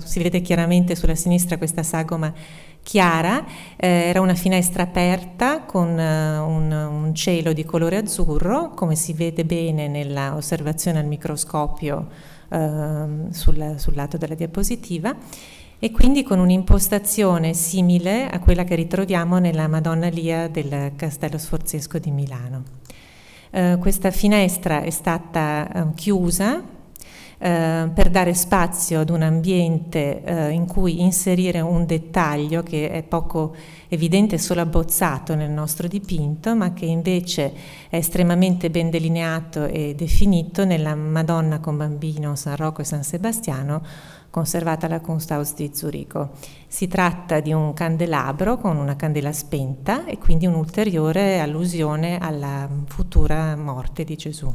Si vede chiaramente sulla sinistra questa sagoma chiara, eh, era una finestra aperta con uh, un, un, cielo di colore azzurro, come si vede bene nell'osservazione al microscopio uh, sul, sul lato della diapositiva, e quindi con un'impostazione simile a quella che ritroviamo nella Madonna Lia del Castello Sforzesco di Milano. Uh, questa finestra è stata uh, chiusa eh, per dare spazio ad un ambiente eh, in cui inserire un dettaglio che è poco evidente, solo abbozzato nel nostro dipinto, ma che invece è estremamente ben delineato e definito nella Madonna con bambino San Rocco e San Sebastiano conservata alla Kunsthaus di Zurigo. Si tratta di un candelabro con una candela spenta e quindi un'ulteriore allusione alla futura morte di Gesù.